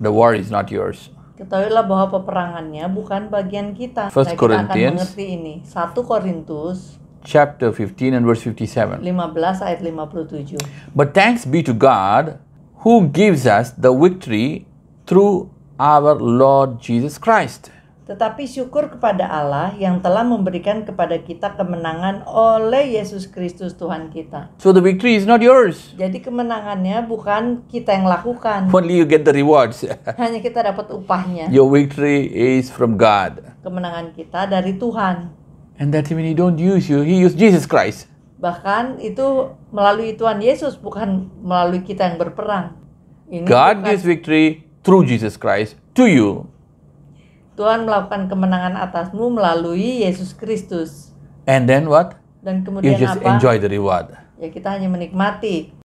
The war is not yours. Ketahuilah bahwa peperangannya bukan bagian kita. First nah, kita akan mengerti ini. 1 Korintus chapter 15 and verse 57. 15 ayat 57. But thanks be to God who gives us the victory through our Lord Jesus Christ tetapi syukur kepada Allah yang telah memberikan kepada kita kemenangan oleh Yesus Kristus Tuhan kita. So the victory is not yours. Jadi kemenangannya bukan kita yang lakukan. Only you get the rewards. Hanya kita dapat upahnya. Your victory is from God. Kemenangan kita dari Tuhan. And that means he don't use you, he use Jesus Christ. Bahkan itu melalui Tuhan Yesus bukan melalui kita yang berperang. Ini God bukan. gives victory through Jesus Christ to you. Tuhan melakukan kemenangan atasmu melalui Yesus Kristus. And then what? Dan kemudian you just apa? enjoy the reward. Ya kita hanya menikmati